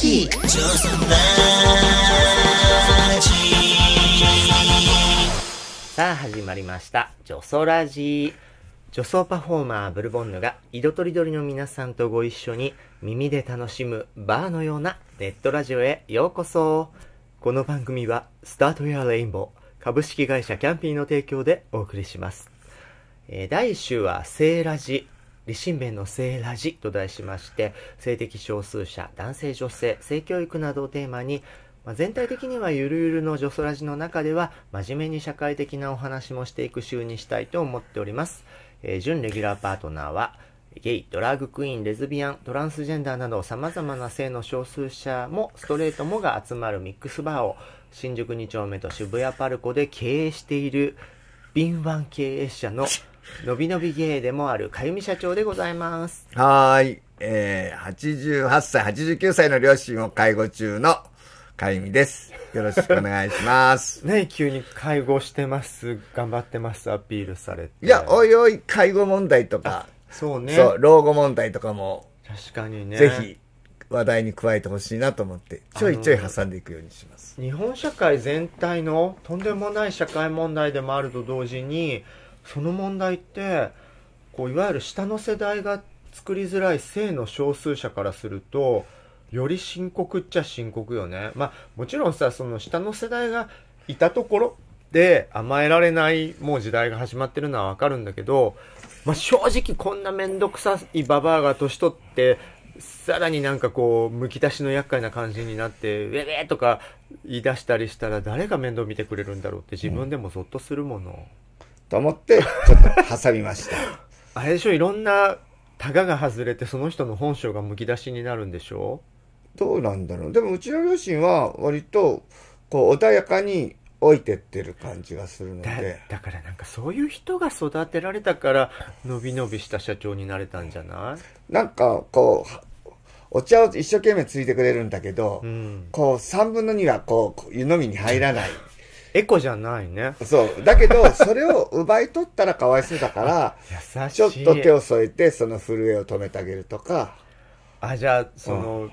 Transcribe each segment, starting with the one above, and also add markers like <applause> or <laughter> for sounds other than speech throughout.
キーさあ始まりました「ジョソラジー」女装パフォーマーブルボンヌが色とりどりの皆さんとご一緒に耳で楽しむバーのようなネットラジオへようこそこの番組はスタートやレインボー株式会社キャンピーの提供でお送りします、えー、第1週はセーラジ理心弁の性ラジと題しまして、性的少数者、男性女性、性教育などをテーマに、まあ、全体的にはゆるゆるの女装ラジの中では、真面目に社会的なお話もしていく週にしたいと思っております。えー、準レギュラーパートナーは、ゲイ、ドラッグクイーン、レズビアン、トランスジェンダーなど様々な性の少数者もストレートもが集まるミックスバーを新宿2丁目と渋谷パルコで経営している敏腕経営者ののびのび芸でもあるかゆみ社長でございます。はい。えー、88歳、89歳の両親を介護中のかゆみです。よろしくお願いします。<laughs> ね急に介護してます、頑張ってます、アピールされて。いや、おいおい、介護問題とか、そうね。そう、老後問題とかも、確かにね。ぜひ、話題に加えてほしいなと思って、ちょいちょい挟んでいくようにします。日本社会全体のとんでもない社会問題でもあると同時に、その問題ってこういわゆる下の世代が作りづらい性の少数者からするとより深刻っちゃ深刻よね。まあもちろんさその下の世代がいたところで甘えられないもう時代が始まってるのはわかるんだけど、まあ、正直こんな面倒くさいババアが年取ってさらになんかこうむき出しの厄介な感じになってウェウェとか言い出したりしたら誰が面倒見てくれるんだろうって自分でもゾッとするもの。うんと思って、ちょっと挟みました。<laughs> あれでしょ、いろんなタガが外れて、その人の本性がむき出しになるんでしょどうなんだろう。でも、うちの両親は割と、こう、穏やかに置いてってる感じがするのでだからなんかそういう人が育てられたからのびのびした社長になれたんじゃないなんかこうお茶を一生懸命ついてくれるんだけど、うん、こう3分の2はこう湯飲みに入らないエコじゃないね。そう。だけど、それを奪い取ったらかわいそうだから、ちょっと手を添えて、その震えを止めてあげるとか。あ、じゃあ、その、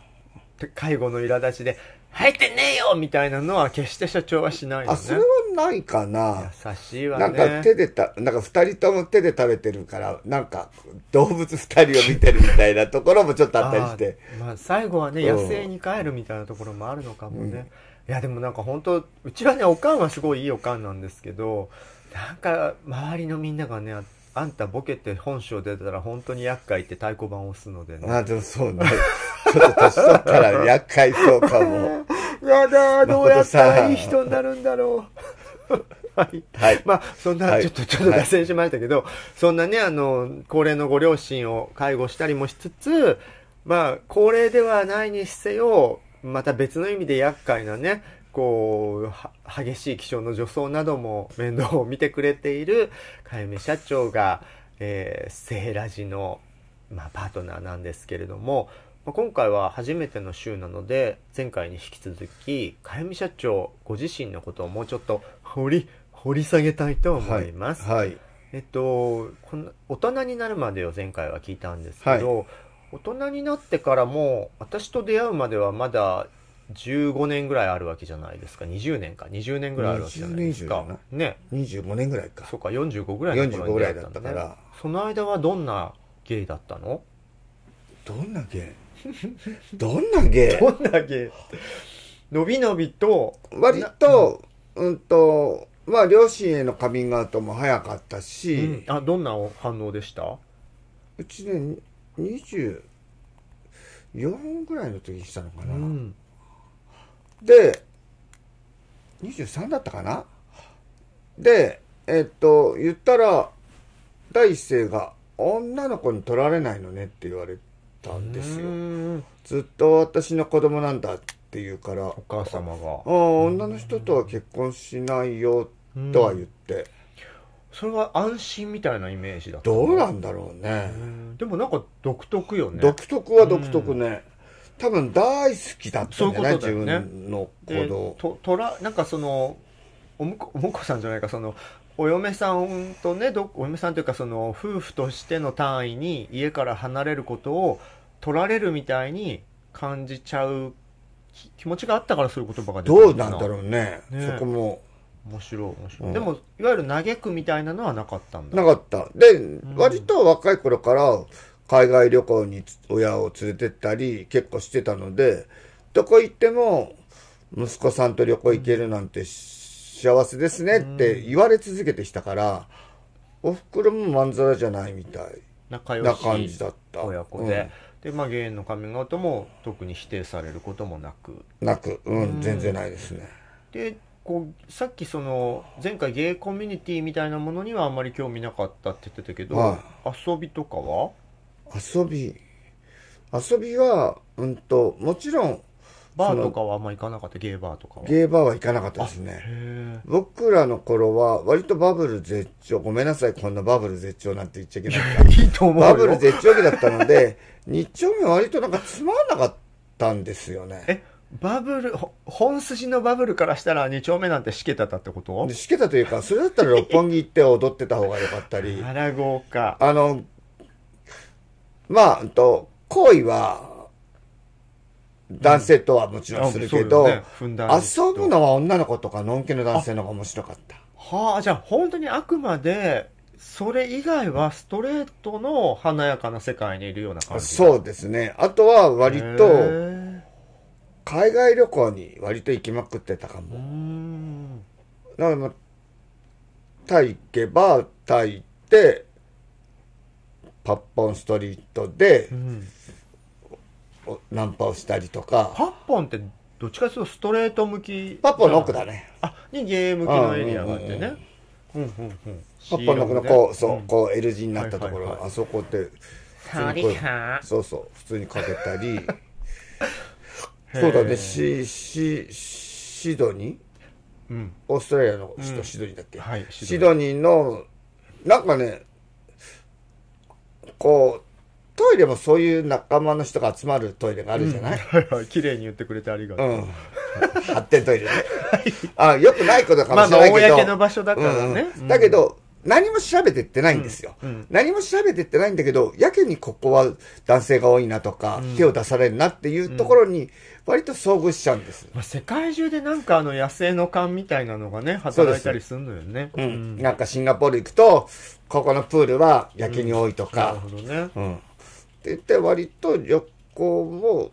うん、介護の苛立ちで、入ってねえよみたいなのは決して社長はしないよ、ね、あ、それはないかな。優しいわね。なんか手でた、なんか二人とも手で食べてるから、なんか動物二人を見てるみたいなところもちょっとあったりして。あまあ最後はね、野生に帰るみたいなところもあるのかもね。うんいやでもなんか本当うちはねおかんはすごいいいおかんなんですけどなんか周りのみんながねあんたボケて本性出たら本当に厄介って太鼓判を押すのでねあでもそうねちょっと年取ったら厄介そうかも <laughs> やだどうやったらいい人になるんだろう <laughs> はい。まあ、そんな、ちょっと、ちょっと脱線しましたけど、はい、そんなね、あの、高齢のご両親を介護したりもしつつ、まあ、高齢ではないにせよ、また別の意味で厄介なね、こう、激しい気象の助走なども面倒を見てくれている、かゆめ社長が、えー、セーラジの、まあ、パートナーなんですけれども、まあ、今回は初めての週なので、前回に引き続き、かゆみ社長、ご自身のことをもうちょっと掘り、掘り下げたいと思います。はい。はい、えっと、この大人になるまでを前回は聞いたんですけど、はい大人になってからも私と出会うまではまだ15年ぐらいあるわけじゃないですか20年か20年ぐらいあるわけじゃないですかね25年ぐらいかそうか45ぐらいの頃に出会ったんだ,、ね、からその間はどんな芸だったのどんな芸 <laughs> どんな芸 <laughs> どんな芸伸び伸びと割と、うん、うんとまあ両親へのカミングアウトも早かったし、うん、あどんな反応でしたうちね24ぐらいの時にしたのかな、うん、で23だったかなでえっと言ったら第一声が「女の子に取られないのね」って言われたんですよずっと私の子供なんだって言うからお母様が「女の人とは結婚しないよ」とは言ってそれは安心みたいなイメージだどうなんだろうねでもなんか独特よね独特は独特ね、うん、多分大好きだったんじゃない、ね、自分の行動ととらなんかそのおむこおむこさんじゃないかそのお嫁さんとねお嫁さんというかその夫婦としての単位に家から離れることを取られるみたいに感じちゃう気持ちがあったからそういう言葉が出たどうなんだろうね、ね、そこも面白い面白い、うん、でもいわゆる嘆くみたいなのはなかったんだなかったで、うん、割と若い頃から海外旅行に親を連れてったり結構してたのでどこ行っても息子さんと旅行行けるなんて幸せですねって言われ続けてきたから、うん、おふくろもまんざらじゃないみたいな感じだった親子で、でまあ芸の髪型も特に否定されることもなくなくうん、全然ないですねでこうさっきその前回ゲイコミュニティみたいなものにはあんまり興味なかったって言ってたけど、はい、遊びとかは遊び遊びはうんともちろんバーとかはあんま行かなかったゲイバーとかはゲイバーは行かなかったですね僕らの頃は割とバブル絶頂ごめんなさいこんなバブル絶頂なんて言っちゃいけないいいと思うバブル絶頂期だったので日曜日は割となんかつまんなかったんですよねえバブル本筋のバブルからしたら2丁目なんてしけてたってことしけたというかそれだったら六本木行って踊ってた方がよかったりあら豪華あのまあと行為は男性とはもちろんするけど、うんね、遊ぶのは女の子とかのんけの男性の方が面白かったはあじゃあ本当にあくまでそれ以外はストレートの華やかな世界にいるような感じそうですねあとは割と海外旅行に割と行きまくってたかも。だから、タイ行けば、タイ行って、パッポンストリートで、うん、ナンパをしたりとか。パッポンってどっちかというとストレート向きパッポンの奥だね。あ、にゲーム向きのエリアがあってね。パッポンの奥のこう、そう、こう L 字になったところ、あそこって、そうそう、普通にかけたり。<laughs> そうだねシシシドニー、うん、オーストラリアの首都シドニーだっけ、うんはい、シドニーのなんかねこうトイレもそういう仲間の人が集まるトイレがあるじゃない、うん、はいはい。綺麗に言ってくれてありがとう。うん。発展トイレね。はい、あ、よくないことかもしれないけど。まあ、公の場所だからね。うん、だけど、何も調べてってないんですよ、うんうん、何も調べてってないんだけど、やけにここは男性が多いなとか、手を出されるなっていうところに、割と遭遇しちゃうんです、まあ、世界中でなんかあの野生の勘みたいなのがね働いたりするのよね、うん、うん、なんかシンガポール行くとここのプールは焼けに多いとか、うん、なるほどね、うん、って言って割と旅行を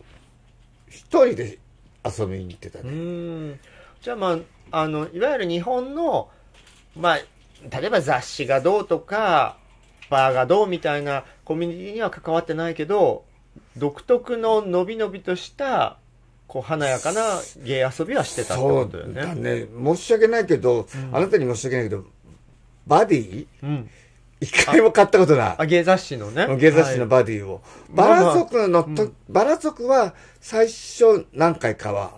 一人で遊びに行ってたねうんじゃあまああのいわゆる日本のまあ例えば雑誌がどうとかバーがどうみたいなコミュニティには関わってないけど独特ののびのびとしたこう華やかな芸遊びはしてたってことよね。そうだね。申し訳ないけど、うん、あなたに申し訳ないけど、バディ、うん、一回も買ったことない。あ、芸雑誌のね。芸雑誌のバディを。はい、バラ族のと、まあまあ、バラ族は最初何回かは、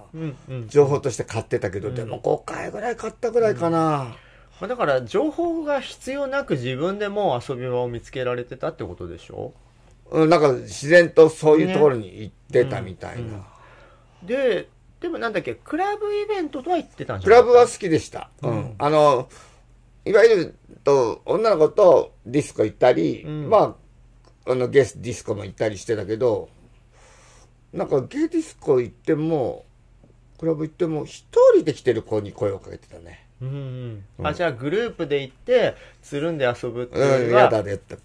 情報として買ってたけど、うん、でも5回ぐらい買ったぐらいかな。まあ、だから情報が必要なく自分でも遊び場を見つけられてたってことでしょうん、なんか自然とそういうところに行ってたみたいな。で、でもなんだっけ、クラブイベントとは言ってたんじゃクないラブは好きでした。うん。あの、いわゆると、女の子とディスコ行ったり、うんまあ、あの、ゲスディスコも行ったりしてたけど、なんかゲディスコ行っても、クラブ行っても、一人で来てる子に声をかけてたね。うんうんあ、じゃあグループで行って、つるんで遊ぶっていうのうん、は、やだねって。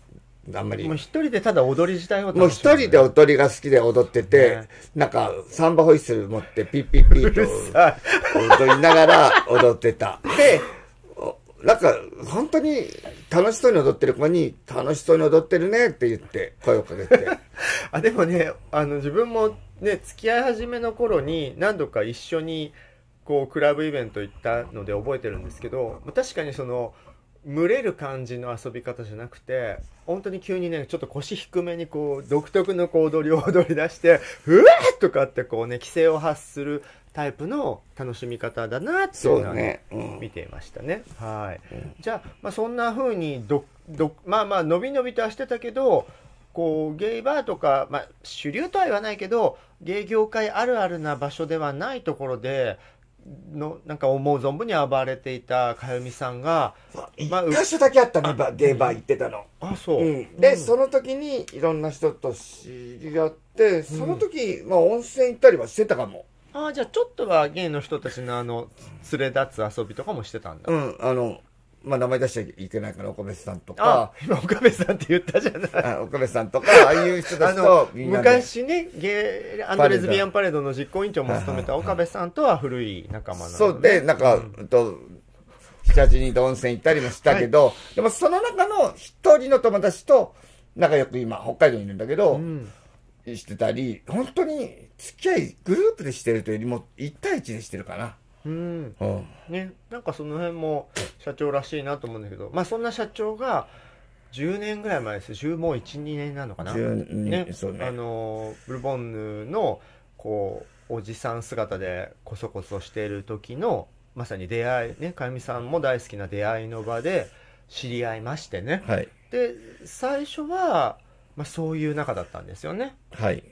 あんまり。もう一人でただ踊り自体を、ね、もう一人で踊りが好きで踊ってて、ね、なんかサンバホイッスル持ってピッピッピッと <laughs> 踊りながら踊ってた。で、なんか本当に楽しそうに踊ってる子に楽しそうに踊ってるねって言って声をかけて。<laughs> あ、でもね、あの自分もね、付き合い始めの頃に何度か一緒にこうクラブイベント行ったので覚えてるんですけど、確かにその、群れる感じの遊び方じゃなくて本当に急にねちょっと腰低めにこう独特のこう踊りを踊り出して「うわっ!」とかってこうね規制を発するタイプの楽しみ方だなっていうのはね、ねうん、見ていましたね。はい、うん、じゃあ,、まあそんな風にどどまあまあのびのびとはしてたけどこうゲイバーとか、まあ、主流とは言わないけど芸業界あるあるな場所ではないところでのなんか思う存分に暴れていたかゆみさんが、まあ、箇所だけあったね、ゲーバー行ってたのあそう、うん、で、うん、その時にいろんな人と知り合ってその時、うん、まあ、温泉行ったりはしてたかもああじゃあちょっとはゲイの人たちのあの連れ立つ遊びとかもしてたんだうんあのまあ、名前出しちゃいけないから、岡部さんとか。今、岡部さんって言ったじゃない。岡部さんとか、ああいう人たちと、<laughs> 昔ね、ゲアンドレズビアンパレードの実行委員長も務めた岡部さんとは古い仲間なの、そうで、なんか、うん、と、7、8人と温泉行ったりもしたけど、はい、でもその中の一人の友達と、仲良く今、北海道にいるんだけど、うん、してたり、本当に付き合い、グループでしてるというよりも、1対1でしてるかな。うん、ね、なんかその辺も社長らしいなと思うんだけど、まあ、そんな社長が10年ぐらい前です10もう12年なのかな、ね、ね、あのブルボンヌのこうおじさん姿でこそこそしている時のまさに出会いねかゆみさんも大好きな出会いの場で知り合いましてね、はい、で最初は、まあ、そういう仲だったんですよねはい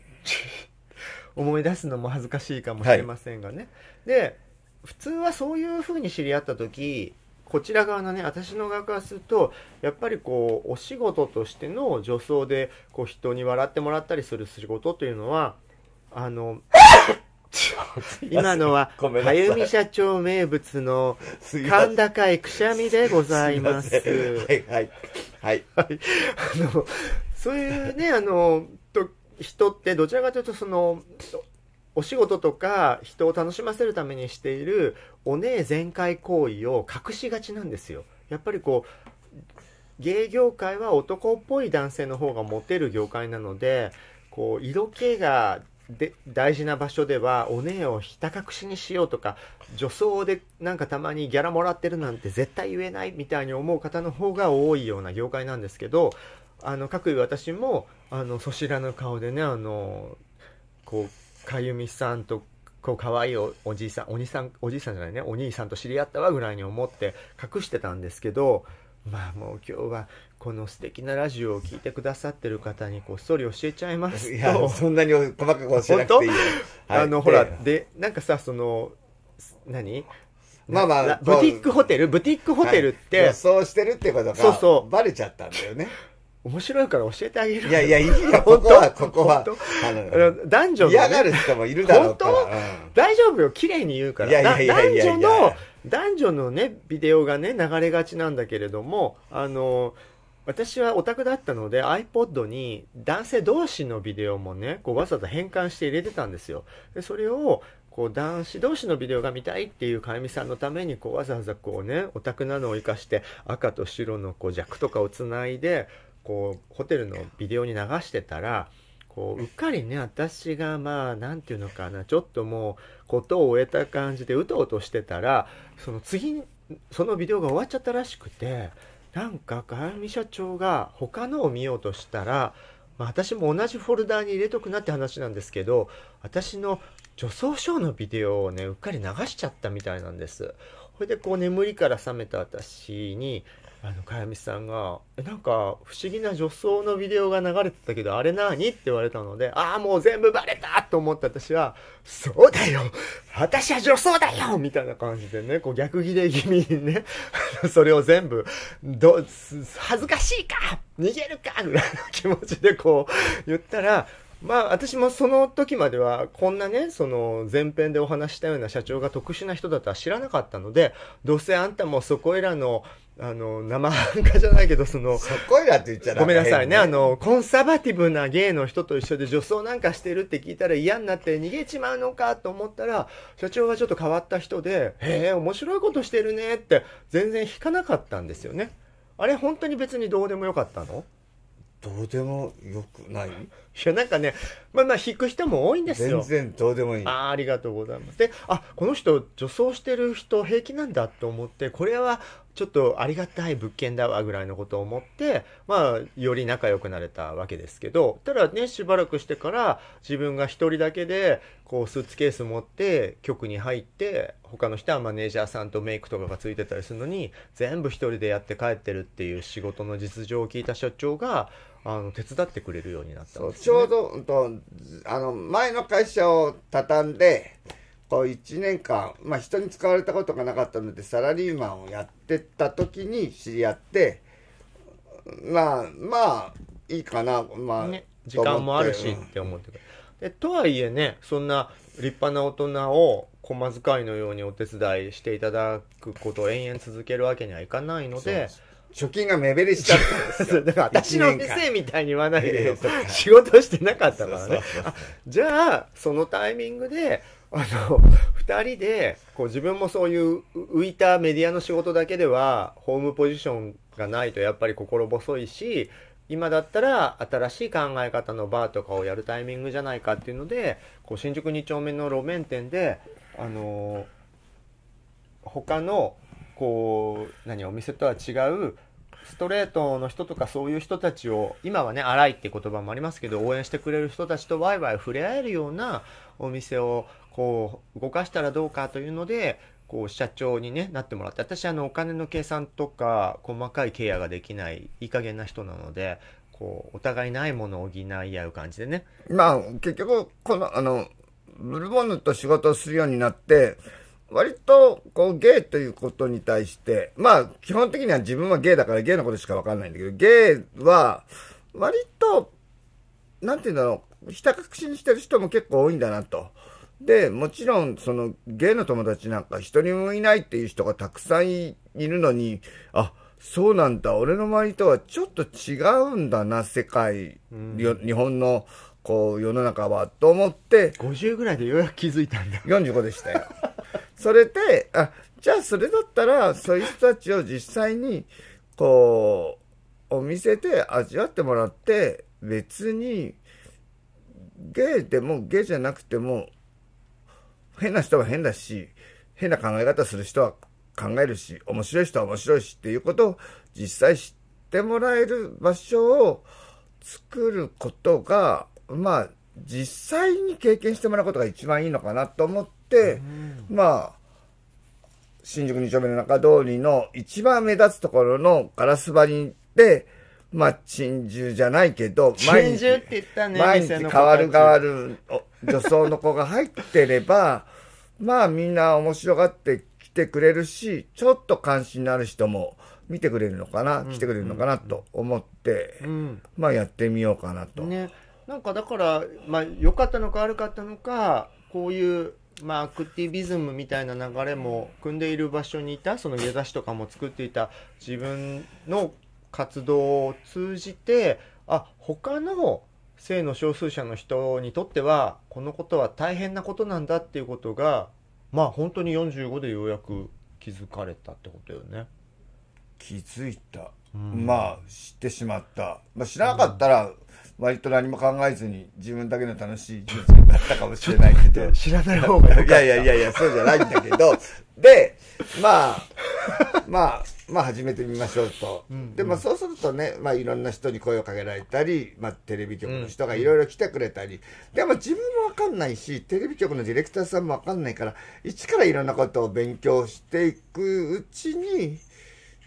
<laughs> 思い出すのも恥ずかしいかもしれませんがね、はい、で普通はそういうふうに知り合った時こちら側のね私の側からするとやっぱりこうお仕事としての女装でこう人に笑ってもらったりする仕事というのはあの今のはかゆみ社長名物の甲高いくしゃみでございます。はいはいはい、はい、あのそういうねあのと人ってどちらかというとそのお仕事とか人を楽しませるためにしているおねえ全開行為を隠しがちなんですよ。やっぱりこう芸業界は男っぽい男性の方がモテる業界なのでこう色気がで大事な場所ではおねえをひた隠しにしようとか女装でなんかたまにギャラもらってるなんて絶対言えないみたいに思う方の方が多いような業界なんですけどあの各位私もあのそしらぬ顔でねあのこうかゆみさんとこう可愛いおじいさんおじさんおじいさんじゃないねお兄さんと知り合ったわぐらいに思って隠してたんですけどまあもう今日はこの素敵なラジオを聞いてくださってる方にこっそり教えちゃいますいやそんなに細かく教えなくていいよ、はい、あのほらでなんかさその何まあまあブティックホテルブティックホテルって、はい、そうしてるってことがそうそうバレちゃったんだよね面白いから教えてあげる。いやいや、いいよ、<laughs> ここは、ここは。男女の、嫌がる人もいるだろう本当、大丈夫よ、綺麗に言うから。いやいやいや男女の、男女のね、ビデオがね、流れがちなんだけれども、あの、私はオタクだったので iPod に男性同士のビデオもね、こうわざと変換して入れてたんですよ。でそれを、こう男子同士のビデオが見たいっていうかゆみさんのためにこうわざわざこうねオタクなのを生かして赤と白のこう弱とかをつないでこうホテルのビデオに流してたらこううっかりね私がまあ何て言うのかなちょっともう事を終えた感じでうとうとしてたらその次そのビデオが終わっちゃったらしくてなんか外務社長が他のを見ようとしたら、まあ、私も同じフォルダーに入れとくなって話なんですけど私の女装ショーのビデオをねうっかり流しちゃったみたいなんです。それでこう眠りから覚めた私にあのかやみさんが「なんか不思議な女装のビデオが流れてたけどあれ何?」って言われたので「ああもう全部バレた!」と思った私は「そうだよ私は女装だよ!」みたいな感じでねこう逆ギレ気味にねそれを全部ど恥ずかしいか逃げるかぐらいの気持ちでこう言ったらまあ私もその時まではこんなね、その前編でお話したような社長が特殊な人だとは知らなかったので、どうせあんたもそこいらのあの、生半可じゃないけど、その、そこいらって言っちゃダごめんなさいね、あの、コンサバティブな芸の人と一緒で女装なんかしてるって聞いたら嫌になって逃げちまうのかと思ったら、社長はちょっと変わった人で、へえ、面白いことしてるねって、全然引かなかったんですよね。あれ、本当に別にどうでもよかったのどうでもよくないいやなんかねまあまあ引く人も多いんですよ全然どうでもいいあありがとうございますであこの人女装してる人平気なんだと思ってこれはちょっとありがたい物件だわぐらいのことを思って、まあ、より仲良くなれたわけですけど、ただね、しばらくしてから自分が一人だけで、こう、スーツケース持って局に入って、他の人はマネージャーさんとメイクとかがついてたりするのに、全部一人でやって帰ってるっていう仕事の実情を聞いた社長が、あの手伝ってくれるようになったんです、ね、ちょうど、あの前の会社を畳んで、こう1年間、まあ、人に使われたことがなかったのでサラリーマンをやってた時に知り合ってまあまあいいかな、まあ、ね、時間もあるしって思ってくる、とはいえねそんな立派な大人を駒遣いのようにお手伝いしていただくことを延々続けるわけにはいかないので。貯金が目減りしちゃったんですよ。だから私の店みたいに言わないでよ。仕事してなかったからね。じゃあ、そのタイミングで、あの、二人で、こう自分もそういう浮いたメディアの仕事だけでは、ホームポジションがないとやっぱり心細いし、今だったら新しい考え方のバーとかをやるタイミングじゃないかっていうので、こう新宿2丁目の路面店で、あの他の、こう、何、お店とは違う、ストレートの人とかそういう人たちを今はね荒いって言葉もありますけど応援してくれる人たちとワイワイ触れ合えるようなお店をこう動かしたらどうかというのでこう社長に、ね、なってもらって私あのお金の計算とか細かいケアができないいい加減な人なのでこうお互いないものを補い合う感じでねまあ結局このあのブルボンヌと仕事をするようになって割とこうゲイということに対してまあ基本的には自分はゲイだからゲイのことしか分かんないんだけどゲイは割となんて言うんだろうひた隠しにしてる人も結構多いんだなと。で、もちろん、その、ゲイの友達なんか一人もいないっていう人がたくさんいるのに、あ、そうなんだ、俺の周りとはちょっと違うんだな、世界、うん、日本の、こう、世の中は、と思って。50ぐらいでようやく気づいたんだ。45でしたよ。<laughs> それで、あ、じゃあそれだったら、そういう人たちを実際に、こう、お店で味わってもらって、別に、ゲイでもゲイじゃなくても、変な人は変だし、変な考え方する人は考えるし、面白い人は面白いしっていうことを実際知ってもらえる場所を作ることが、まあ、実際に経験してもらうことが一番いいのかなと思って、うん、まあ、新宿二丁目の中通りの一番目立つところのガラス張りで、まあ、珍獣じゃないけど、毎日、毎日変わる変わる女装の子が入ってれば、まあみんな面白がってきてくれるし、ちょっと関心のある人も見てくれるのかな、来てくれるのかなと思って、うん、まあやってみようかなと。ね、なんかだから、まあ良かったのか悪かったのか、こういうまあ、アクティビズムみたいな流れも組んでいる場所にいたその家出しとかも作っていた自分の活動を通じてあ他の性の少数者の人にとってはこのことは大変なことなんだっていうことがまあ本当に45でようやく気づかれたってことよね。気づいた、うん、まあ知ってしまった、まあ、知らなかったら割と何も考えずに自分だけの楽しい人生だったかもしれないけど <laughs> 知らない方がいやいやいやいやそうじゃないんだけどでまあまあまあ、始めてみましょうと、うんうん、でもそうするとね、まあ、いろんな人に声をかけられたり、まあ、テレビ局の人がいろいろ来てくれたり、うん、でも自分も分かんないしテレビ局のディレクターさんも分かんないから一からいろんなことを勉強していくうちに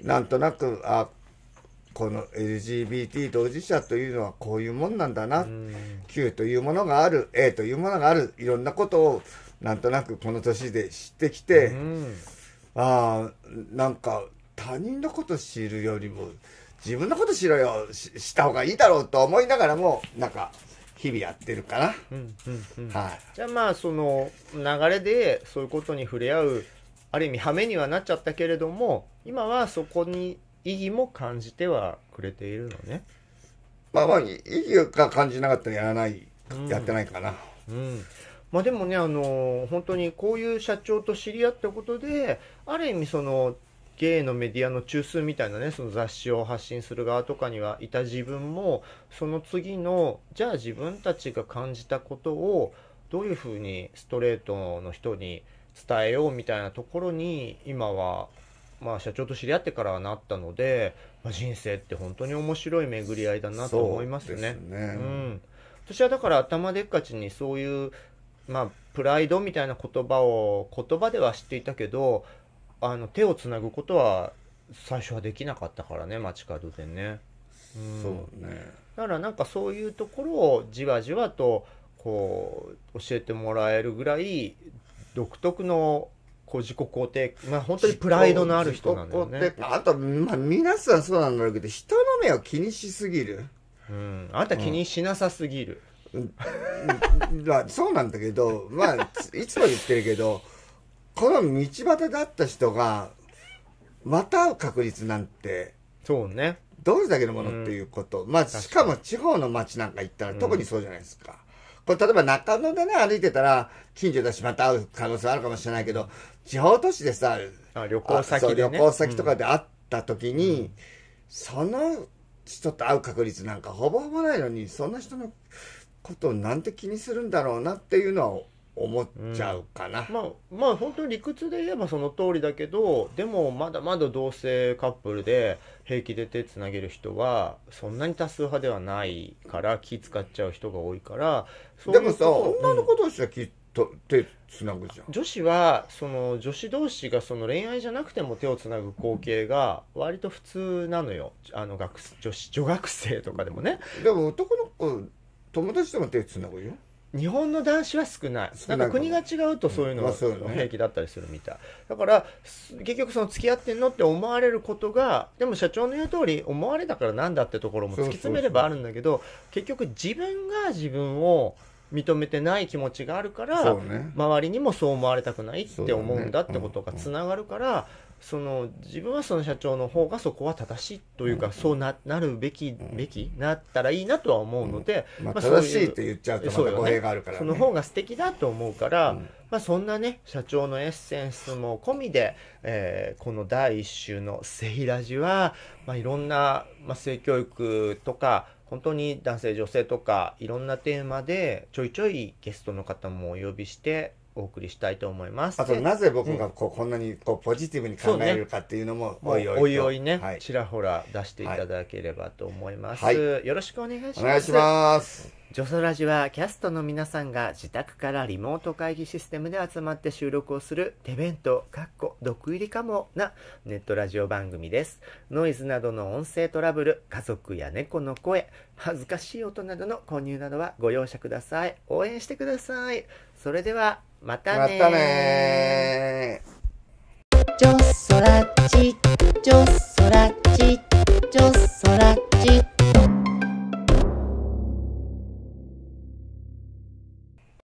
なんとなくあこの LGBT 当事者というのはこういうもんなんだな、うん、Q というものがある A というものがあるいろんなことをなんとなくこの年で知ってきて、うん、ああなんか他人のこと知るよりも、自分のこと知ろうよし、した方がいいだろうと思いながらも、なんか、日々やってるかな。うんうんうん、はい。じゃあまあ、その流れで、そういうことに触れ合う、ある意味、はめにはなっちゃったけれども、今はそこに意義も感じてはくれているのね。まあまあ、意義が感じなかったらやらない、うん、やってないかな。うん。まあでもね、あの本当にこういう社長と知り合ったことで、ある意味その、ゲイのメディアの中枢みたいなねその雑誌を発信する側とかにはいた自分もその次のじゃあ自分たちが感じたことをどういうふうにストレートの人に伝えようみたいなところに今は、まあ、社長と知り合ってからはなったので、まあ、人生って本当に面白い巡り合いだなと思いますね。うすねうん、私はだから頭でっかちにそういうまあ、プライドみたいな言葉を言葉では知っていたけどあの手をつなぐことは最初はできなかったからね街角でね、うん、そうねだからなんかそういうところをじわじわとこう教えてもらえるぐらい独特のこう自己肯定まあ本当にプライドのある人なんだよねあと、まあ、皆さんそうなんだろうけど人の目を気にしすぎるうんあなた気にしなさすぎる、うん、まあ、そうなんだけどまあいつも言ってるけどこの道端で会った人が、また会う確率なんて、そうね。どれだけのものっていうこと。まあ、しかも地方の街なんか行ったら特にそうじゃないですか。これ例えば中野でね、歩いてたら、近所だしまた会う可能性あるかもしれないけど、地方都市でさ、あ旅行先で、ね、旅行先とかで会った時に、うん、その人と会う確率なんかほぼほぼないのに、そんな人のことをなんて気にするんだろうなっていうのは思っちゃうかな、うん、まあまあ本当に理屈で言えばその通りだけどでもまだまだ同性カップルで平気で手つなげる人はそんなに多数派ではないから気使っちゃう人が多いからでもさ女の子同士はきっと手つなぐじゃん、うん、女子はその女子同士がその恋愛じゃなくても手をつなぐ光景が割と普通なのよあの学女子女学生とかでもねでも男の子友達でも手つなぐよ日本の男子は少ないなんか国が違うとそういうのは平気だったりするみたい、だから結局その付き合ってんのって思われることがでも社長の言う通り思われたからなんだってところも突き詰めればあるんだけど結局自分が自分を認めてない気持ちがあるから、周りにもそう思われたくないって思うんだってことがつながるから、その自分はその社長の方がそこは正しいというか、そうななるべき、べきなったらいいなとは思うので、まあ、正しいって言っちゃうとまた語弊があるから、ねその方が素敵だと思うから、まあ、そんなね社長のエッセンスも込みで、えー、この第1週の「セイラジは」まあ、いろんな、まあ、性教育とか本当に男性女性とかいろんなテーマでちょいちょいゲストの方もお呼びしてお送りしたいと思います。あとなぜ僕がこう、うん、こんなにこうポジティブに考えるかっていうのもおいおい、ね、おいおいね、はい、ちらほら出していただければと思います。はい、よろしくお願いします。お願いします。ジョソラジはキャストの皆さんが自宅からリモート会議システムで集まって収録をする手弁当、かっこ、毒入りかもなネットラジオ番組です。ノイズなどの音声トラブル、家族や猫の声、恥ずかしい音などの購入などはご容赦ください。応援してください。それでは、またねまたねジョソラチジョソラチジョソラチ